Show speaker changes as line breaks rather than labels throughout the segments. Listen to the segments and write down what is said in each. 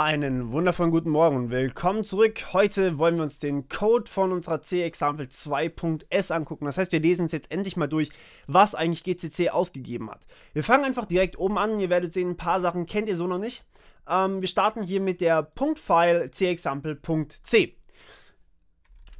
Einen wundervollen guten Morgen und willkommen zurück. Heute wollen wir uns den Code von unserer C-Example 2.s angucken. Das heißt, wir lesen uns jetzt endlich mal durch, was eigentlich GCC ausgegeben hat. Wir fangen einfach direkt oben an. Ihr werdet sehen, ein paar Sachen kennt ihr so noch nicht. Ähm, wir starten hier mit der .file C-Example.c.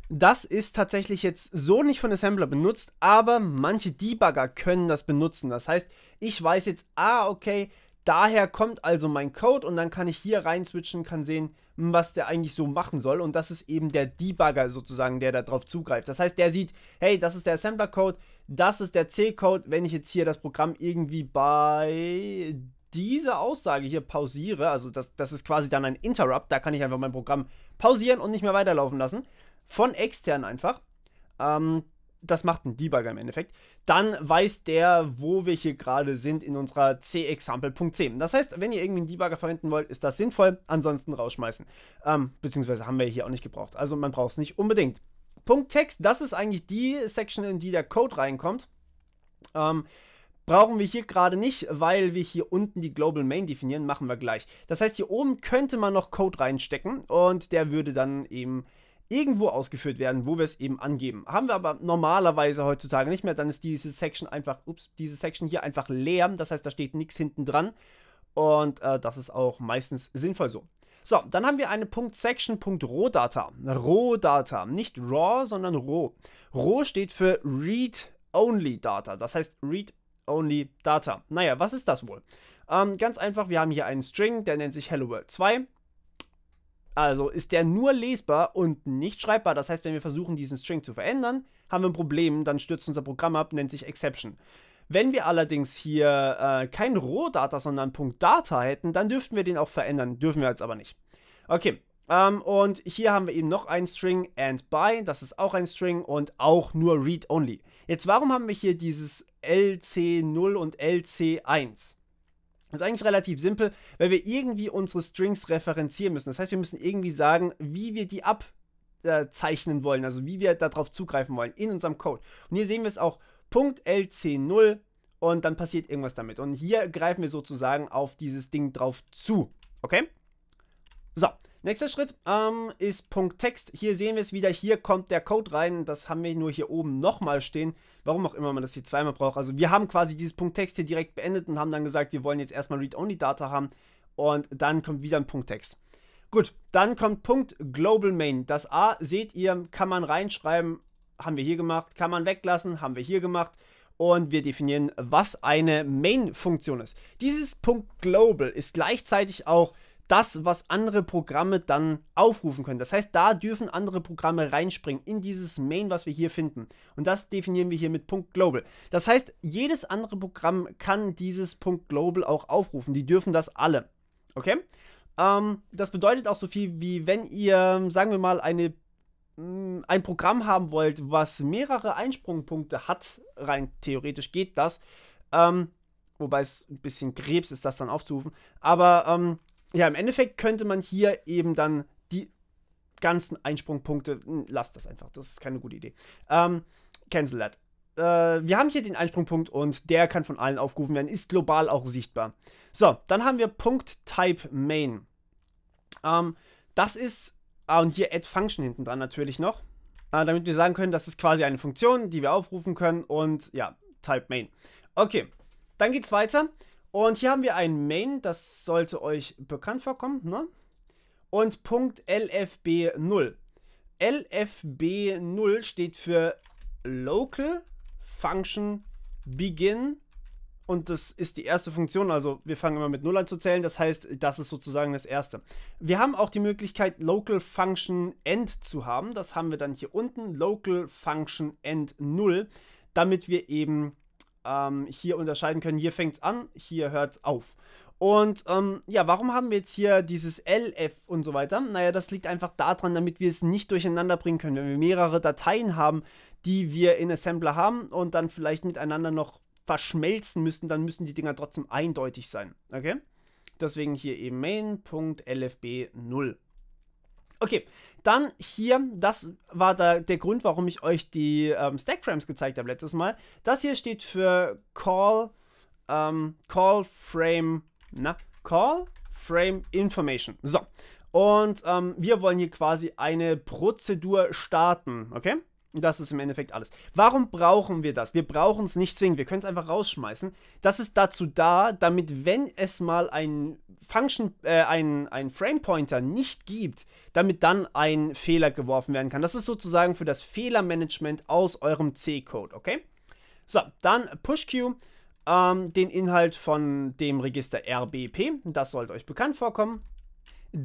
Das ist tatsächlich jetzt so nicht von Assembler benutzt, aber manche Debugger können das benutzen. Das heißt, ich weiß jetzt, ah, okay, Daher kommt also mein Code und dann kann ich hier rein switchen, kann sehen, hm, was der eigentlich so machen soll. Und das ist eben der Debugger sozusagen, der darauf zugreift. Das heißt, der sieht, hey, das ist der Assembler-Code, das ist der C-Code. Wenn ich jetzt hier das Programm irgendwie bei dieser Aussage hier pausiere, also das, das ist quasi dann ein Interrupt, da kann ich einfach mein Programm pausieren und nicht mehr weiterlaufen lassen. Von extern einfach. Ähm, das macht ein Debugger im Endeffekt, dann weiß der, wo wir hier gerade sind in unserer c-example.c. Das heißt, wenn ihr irgendwie einen Debugger verwenden wollt, ist das sinnvoll, ansonsten rausschmeißen. Ähm, beziehungsweise haben wir hier auch nicht gebraucht. Also man braucht es nicht unbedingt. Punkt Text, das ist eigentlich die Section, in die der Code reinkommt. Ähm, brauchen wir hier gerade nicht, weil wir hier unten die Global Main definieren, machen wir gleich. Das heißt, hier oben könnte man noch Code reinstecken und der würde dann eben irgendwo ausgeführt werden, wo wir es eben angeben. Haben wir aber normalerweise heutzutage nicht mehr, dann ist diese Section einfach, ups, diese Section hier einfach leer. Das heißt, da steht nichts hinten dran. Und äh, das ist auch meistens sinnvoll so. So, dann haben wir eine Punkt Section Punkt Raw Data. Raw Data, nicht Raw, sondern Raw. Raw steht für Read Only Data, das heißt Read Only Data. Naja, was ist das wohl? Ähm, ganz einfach, wir haben hier einen String, der nennt sich Hello World 2. Also ist der nur lesbar und nicht schreibbar. Das heißt, wenn wir versuchen, diesen String zu verändern, haben wir ein Problem, dann stürzt unser Programm ab, nennt sich Exception. Wenn wir allerdings hier äh, kein Rohdata, sondern Punkt .data hätten, dann dürften wir den auch verändern, dürfen wir jetzt aber nicht. Okay, ähm, und hier haben wir eben noch einen String and by, das ist auch ein String und auch nur read-only. Jetzt, warum haben wir hier dieses LC0 und LC1? Das ist eigentlich relativ simpel, weil wir irgendwie unsere Strings referenzieren müssen. Das heißt, wir müssen irgendwie sagen, wie wir die abzeichnen wollen, also wie wir darauf zugreifen wollen in unserem Code. Und hier sehen wir es auch, Punkt .lc0 und dann passiert irgendwas damit. Und hier greifen wir sozusagen auf dieses Ding drauf zu. Okay? So, Nächster Schritt ähm, ist Punkt Text. Hier sehen wir es wieder. Hier kommt der Code rein. Das haben wir nur hier oben nochmal stehen. Warum auch immer man das hier zweimal braucht. Also wir haben quasi dieses Punkt Text hier direkt beendet und haben dann gesagt, wir wollen jetzt erstmal Read-Only-Data haben. Und dann kommt wieder ein Punkt Text. Gut, dann kommt Punkt Global Main. Das A seht ihr, kann man reinschreiben, haben wir hier gemacht. Kann man weglassen, haben wir hier gemacht und wir definieren, was eine Main-Funktion ist. Dieses Punkt Global ist gleichzeitig auch das, was andere Programme dann aufrufen können. Das heißt, da dürfen andere Programme reinspringen in dieses Main, was wir hier finden. Und das definieren wir hier mit Punkt Global. Das heißt, jedes andere Programm kann dieses Punkt Global auch aufrufen. Die dürfen das alle. Okay? Ähm, das bedeutet auch so viel wie, wenn ihr, sagen wir mal, eine mm, ein Programm haben wollt, was mehrere Einsprungpunkte hat, rein theoretisch geht das. Ähm, wobei es ein bisschen Krebs ist, das dann aufzurufen. Aber ähm, ja, im Endeffekt könnte man hier eben dann die ganzen Einsprungpunkte, Lass das einfach, das ist keine gute Idee. Ähm, cancel that. Äh, wir haben hier den Einsprungpunkt und der kann von allen aufgerufen werden, ist global auch sichtbar. So, dann haben wir Punkt Type Main. Ähm, das ist, ah, und hier Add Function hinten dran natürlich noch, äh, damit wir sagen können, das ist quasi eine Funktion, die wir aufrufen können und ja, Type Main. Okay, dann geht's weiter. Und hier haben wir ein Main, das sollte euch bekannt vorkommen, ne? Und Punkt LFB0. LFB0 steht für Local Function Begin und das ist die erste Funktion, also wir fangen immer mit 0 an zu zählen, das heißt, das ist sozusagen das erste. Wir haben auch die Möglichkeit, Local Function End zu haben, das haben wir dann hier unten, Local Function End 0, damit wir eben ähm, hier unterscheiden können, hier fängt es an, hier hört es auf. Und ähm, ja, warum haben wir jetzt hier dieses LF und so weiter? Naja, das liegt einfach daran, damit wir es nicht durcheinander bringen können. Wenn wir mehrere Dateien haben, die wir in Assembler haben und dann vielleicht miteinander noch verschmelzen müssen, dann müssen die Dinger trotzdem eindeutig sein. Okay? Deswegen hier eben main.lfb0. Okay, dann hier, das war da der Grund, warum ich euch die ähm, Stackframes gezeigt habe letztes Mal. Das hier steht für Call, ähm, Call Frame, na, Call Frame Information. So, und ähm, wir wollen hier quasi eine Prozedur starten, okay? Das ist im Endeffekt alles. Warum brauchen wir das? Wir brauchen es nicht zwingend. Wir können es einfach rausschmeißen. Das ist dazu da, damit, wenn es mal ein Function, äh, ein, ein Frame-Pointer nicht gibt, damit dann ein Fehler geworfen werden kann. Das ist sozusagen für das Fehlermanagement aus eurem C-Code, okay? So, dann PushQ, ähm, den Inhalt von dem Register RBP. Das sollte euch bekannt vorkommen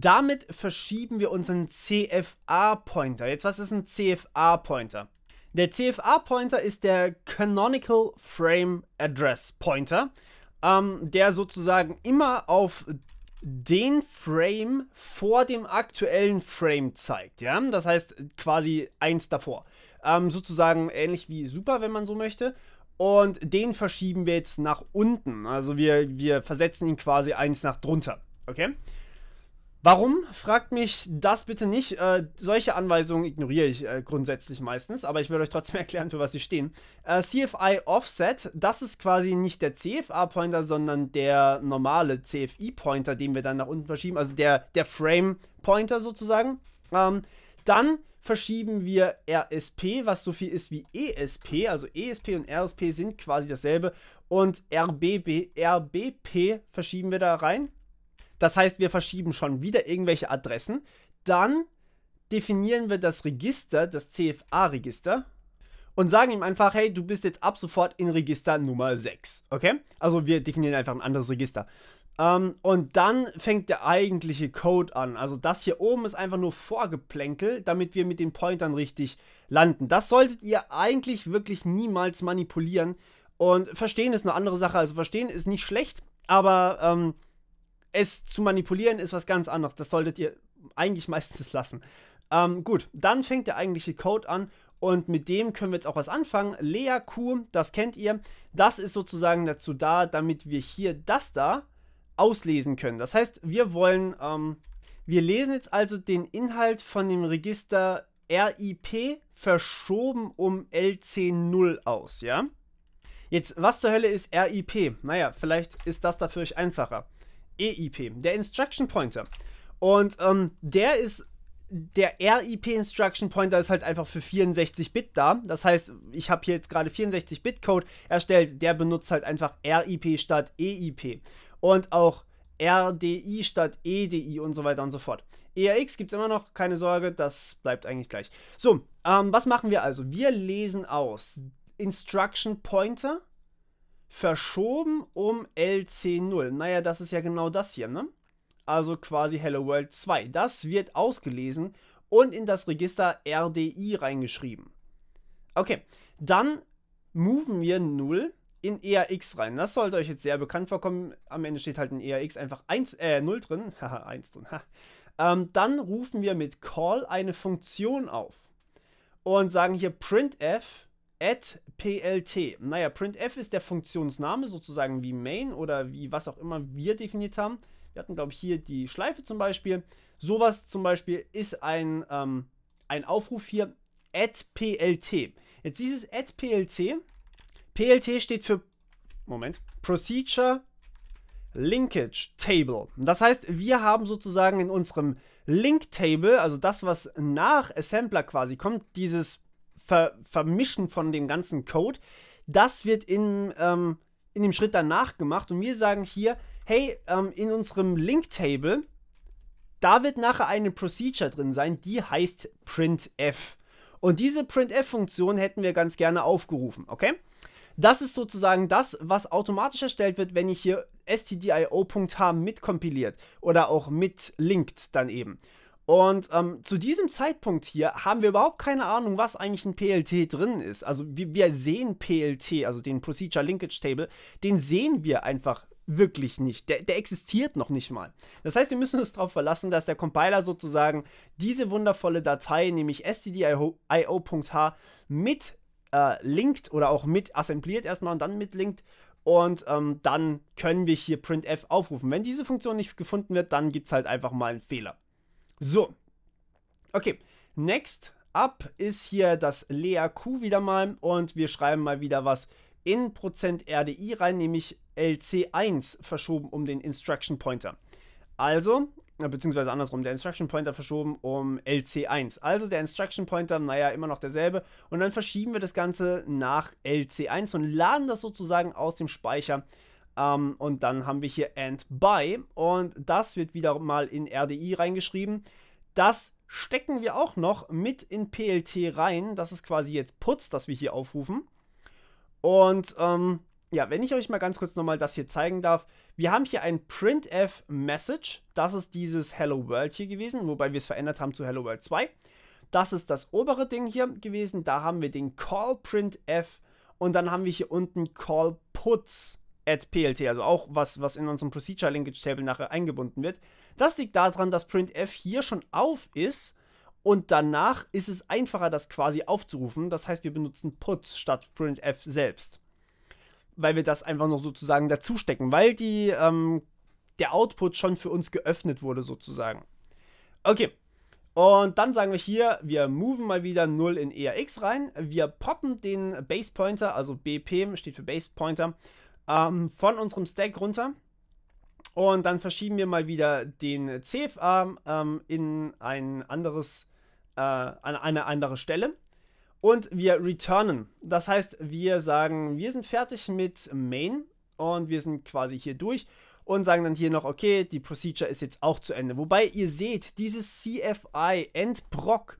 damit verschieben wir unseren CFA-Pointer. Jetzt, was ist ein CFA-Pointer? Der CFA-Pointer ist der Canonical Frame Address Pointer, ähm, der sozusagen immer auf den Frame vor dem aktuellen Frame zeigt. Ja? Das heißt quasi eins davor. Ähm, sozusagen ähnlich wie Super, wenn man so möchte. Und den verschieben wir jetzt nach unten. Also wir, wir versetzen ihn quasi eins nach drunter. Okay? Warum? Fragt mich das bitte nicht. Äh, solche Anweisungen ignoriere ich äh, grundsätzlich meistens, aber ich will euch trotzdem erklären, für was sie stehen. Äh, CFI Offset, das ist quasi nicht der CFA-Pointer, sondern der normale CFI-Pointer, den wir dann nach unten verschieben, also der, der Frame-Pointer sozusagen. Ähm, dann verschieben wir RSP, was so viel ist wie ESP. Also ESP und RSP sind quasi dasselbe. Und RBB, RBP verschieben wir da rein. Das heißt, wir verschieben schon wieder irgendwelche Adressen. Dann definieren wir das Register, das CFA-Register, und sagen ihm einfach, hey, du bist jetzt ab sofort in Register Nummer 6. Okay? Also wir definieren einfach ein anderes Register. Ähm, und dann fängt der eigentliche Code an. Also das hier oben ist einfach nur Vorgeplänkel, damit wir mit den Pointern richtig landen. Das solltet ihr eigentlich wirklich niemals manipulieren. Und verstehen ist eine andere Sache. Also verstehen ist nicht schlecht, aber ähm, es zu manipulieren ist was ganz anderes. Das solltet ihr eigentlich meistens lassen. Ähm, gut, dann fängt der eigentliche Code an und mit dem können wir jetzt auch was anfangen. Lea Q, das kennt ihr. Das ist sozusagen dazu da, damit wir hier das da auslesen können. Das heißt, wir wollen, ähm, wir lesen jetzt also den Inhalt von dem Register RIP verschoben um LC0 aus, ja? Jetzt, was zur Hölle ist RIP? Naja, vielleicht ist das da für euch einfacher. EIP, der Instruction Pointer. Und ähm, der ist der RIP Instruction Pointer ist halt einfach für 64-Bit da. Das heißt, ich habe hier jetzt gerade 64-Bit-Code erstellt, der benutzt halt einfach RIP statt EIP. Und auch RDI statt EDI und so weiter und so fort. ERX gibt es immer noch, keine Sorge, das bleibt eigentlich gleich. So, ähm, was machen wir also? Wir lesen aus Instruction Pointer verschoben um LC0. Naja, das ist ja genau das hier, ne? Also quasi Hello World 2. Das wird ausgelesen und in das Register RDI reingeschrieben. Okay, dann moven wir 0 in ERX rein. Das sollte euch jetzt sehr bekannt vorkommen. Am Ende steht halt in ERX einfach 1, äh, 0 drin. Haha, 1 drin. Ähm, dann rufen wir mit Call eine Funktion auf und sagen hier printf at plt. Naja, printf ist der Funktionsname, sozusagen wie main oder wie was auch immer wir definiert haben. Wir hatten, glaube ich, hier die Schleife zum Beispiel. Sowas zum Beispiel ist ein, ähm, ein Aufruf hier at plt. Jetzt dieses at plt. PLT steht für, Moment, Procedure Linkage Table. Das heißt, wir haben sozusagen in unserem Link Table, also das, was nach Assembler quasi kommt, dieses Ver Vermischen von dem ganzen Code, das wird in, ähm, in dem Schritt danach gemacht und wir sagen hier, hey, ähm, in unserem Link-Table, da wird nachher eine Procedure drin sein, die heißt printf. Und diese printf-Funktion hätten wir ganz gerne aufgerufen, okay? Das ist sozusagen das, was automatisch erstellt wird, wenn ich hier stdio.h mitkompiliert oder auch mitlinkt dann eben. Und ähm, zu diesem Zeitpunkt hier haben wir überhaupt keine Ahnung, was eigentlich ein PLT drin ist. Also wir, wir sehen PLT, also den Procedure Linkage Table, den sehen wir einfach wirklich nicht. Der, der, existiert noch nicht mal. Das heißt, wir müssen uns darauf verlassen, dass der Compiler sozusagen diese wundervolle Datei, nämlich stdio.h, mit äh, linkt oder auch mit assembliert erstmal und dann mit linkt. Und ähm, dann können wir hier printf aufrufen. Wenn diese Funktion nicht gefunden wird, dann gibt es halt einfach mal einen Fehler. So. Okay. Next up ist hier das Lea Q wieder mal und wir schreiben mal wieder was in Prozent %RDI rein, nämlich LC1 verschoben um den Instruction Pointer. Also, äh, beziehungsweise andersrum, der Instruction Pointer verschoben um LC1. Also der Instruction Pointer, naja, immer noch derselbe. Und dann verschieben wir das Ganze nach LC1 und laden das sozusagen aus dem Speicher um, ähm, und dann haben wir hier and by und das wird wieder mal in RDI reingeschrieben. Das stecken wir auch noch mit in PLT rein. Das ist quasi jetzt Putz, das wir hier aufrufen. Und ähm, ja, wenn ich euch mal ganz kurz nochmal das hier zeigen darf. Wir haben hier ein printf Message. Das ist dieses Hello World hier gewesen, wobei wir es verändert haben zu Hello World 2. Das ist das obere Ding hier gewesen. Da haben wir den call printf und dann haben wir hier unten call puts at PLT, also auch was, was in unserem Procedure Linkage Table nachher eingebunden wird. Das liegt daran, dass printf hier schon auf ist und danach ist es einfacher, das quasi aufzurufen. Das heißt, wir benutzen puts statt printf selbst, weil wir das einfach noch sozusagen dazustecken, weil die, ähm, der Output schon für uns geöffnet wurde sozusagen. Okay, und dann sagen wir hier, wir moven mal wieder 0 in ERX rein. Wir poppen den Base Pointer, also BP steht für Base Pointer, ähm, von unserem Stack runter. Und dann verschieben wir mal wieder den CFA ähm, in ein anderes, äh, an eine andere Stelle. Und wir returnen. Das heißt, wir sagen, wir sind fertig mit Main und wir sind quasi hier durch und sagen dann hier noch, okay, die Procedure ist jetzt auch zu Ende. Wobei ihr seht, dieses CFI Endproc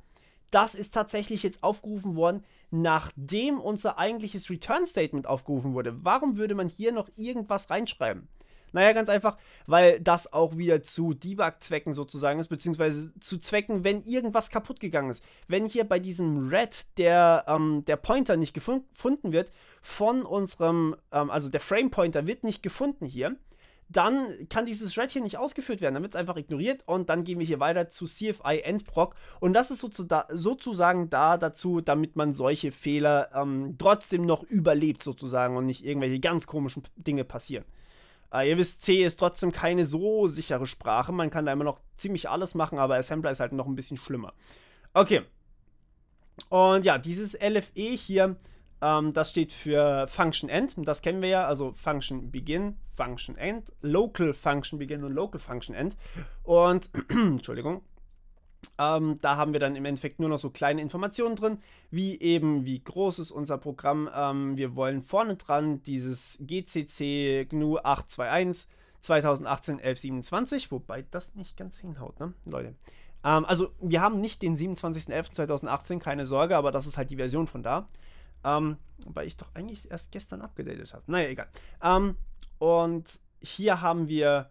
das ist tatsächlich jetzt aufgerufen worden, nachdem unser eigentliches Return Statement aufgerufen wurde. Warum würde man hier noch irgendwas reinschreiben? Naja, ganz einfach, weil das auch wieder zu Debug-Zwecken sozusagen ist, beziehungsweise zu Zwecken, wenn irgendwas kaputt gegangen ist. Wenn hier bei diesem Red der, ähm, der Pointer nicht gefunden wird, von unserem, ähm, also der Frame-Pointer wird nicht gefunden hier, dann kann dieses Red hier nicht ausgeführt werden. Dann wird es einfach ignoriert und dann gehen wir hier weiter zu CFI Endproc. Und das ist sozusagen da dazu, damit man solche Fehler ähm, trotzdem noch überlebt sozusagen und nicht irgendwelche ganz komischen Dinge passieren. Äh, ihr wisst, C ist trotzdem keine so sichere Sprache. Man kann da immer noch ziemlich alles machen, aber Assembler ist halt noch ein bisschen schlimmer. Okay. Und ja, dieses LFE hier ähm, das steht für Function End, das kennen wir ja, also Function Begin, Function End, Local Function Begin und Local Function End. Und, Entschuldigung, ähm, da haben wir dann im Endeffekt nur noch so kleine Informationen drin, wie eben, wie groß ist unser Programm. Ähm, wir wollen vorne dran dieses GCC GNU 821 2018 1127, wobei das nicht ganz hinhaut, ne, Leute. Ähm, also wir haben nicht den 27.11.2018, keine Sorge, aber das ist halt die Version von da. Ähm, wobei ich doch eigentlich erst gestern abgedatet habe. Naja, egal. Ähm, und hier haben wir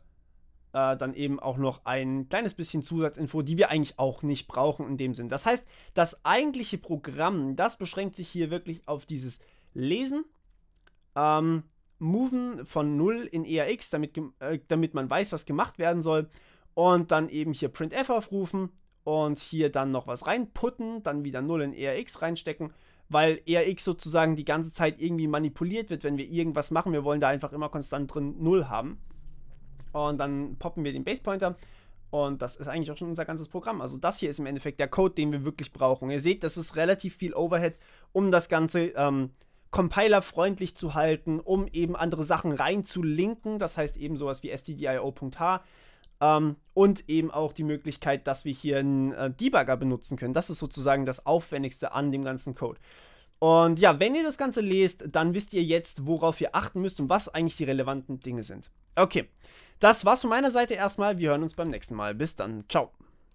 äh, dann eben auch noch ein kleines bisschen Zusatzinfo, die wir eigentlich auch nicht brauchen in dem Sinn. Das heißt, das eigentliche Programm, das beschränkt sich hier wirklich auf dieses Lesen, ähm, Moven von 0 in ERX, damit, äh, damit man weiß, was gemacht werden soll. Und dann eben hier printf aufrufen und hier dann noch was reinputten, dann wieder 0 in ERX reinstecken weil RX e sozusagen die ganze Zeit irgendwie manipuliert wird, wenn wir irgendwas machen. Wir wollen da einfach immer konstant drin 0 haben. Und dann poppen wir den Basepointer. Und das ist eigentlich auch schon unser ganzes Programm. Also das hier ist im Endeffekt der Code, den wir wirklich brauchen. Ihr seht, das ist relativ viel Overhead, um das Ganze ähm, compilerfreundlich zu halten, um eben andere Sachen reinzulinken. Das heißt eben sowas wie stdio.h ähm, und eben auch die Möglichkeit, dass wir hier einen äh, Debugger benutzen können. Das ist sozusagen das Aufwendigste an dem ganzen Code. Und ja, wenn ihr das Ganze lest, dann wisst ihr jetzt, worauf ihr achten müsst und was eigentlich die relevanten Dinge sind. Okay, das war's von meiner Seite erstmal. Wir hören uns beim nächsten Mal. Bis dann. Ciao.